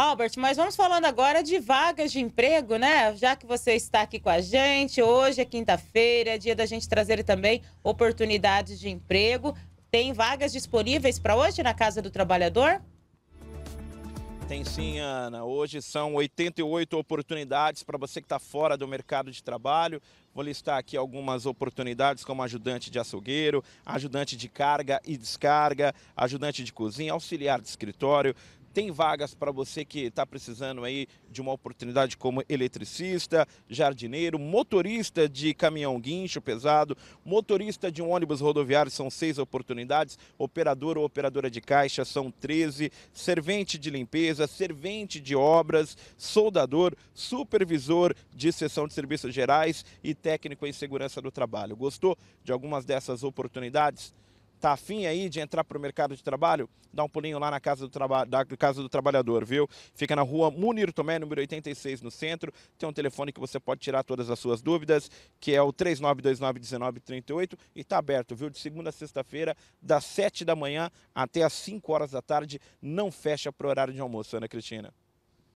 Albert, mas vamos falando agora de vagas de emprego, né? Já que você está aqui com a gente, hoje é quinta-feira, é dia da gente trazer também oportunidades de emprego. Tem vagas disponíveis para hoje na Casa do Trabalhador? Tem sim, Ana. Hoje são 88 oportunidades para você que está fora do mercado de trabalho. Vou listar aqui algumas oportunidades, como ajudante de açougueiro, ajudante de carga e descarga, ajudante de cozinha, auxiliar de escritório, tem vagas para você que está precisando aí de uma oportunidade como eletricista, jardineiro, motorista de caminhão guincho pesado, motorista de um ônibus rodoviário, são seis oportunidades, operador ou operadora de caixa, são 13, servente de limpeza, servente de obras, soldador, supervisor de sessão de serviços gerais e técnico em segurança do trabalho. Gostou de algumas dessas oportunidades? tá afim aí de entrar para o mercado de trabalho, dá um pulinho lá na Casa do, Traba da casa do Trabalhador, viu? Fica na rua Munir Tomé, número 86, no centro. Tem um telefone que você pode tirar todas as suas dúvidas, que é o 39291938 e tá aberto, viu? De segunda a sexta-feira, das 7 da manhã até as 5 horas da tarde. Não fecha para o horário de almoço, Ana Cristina.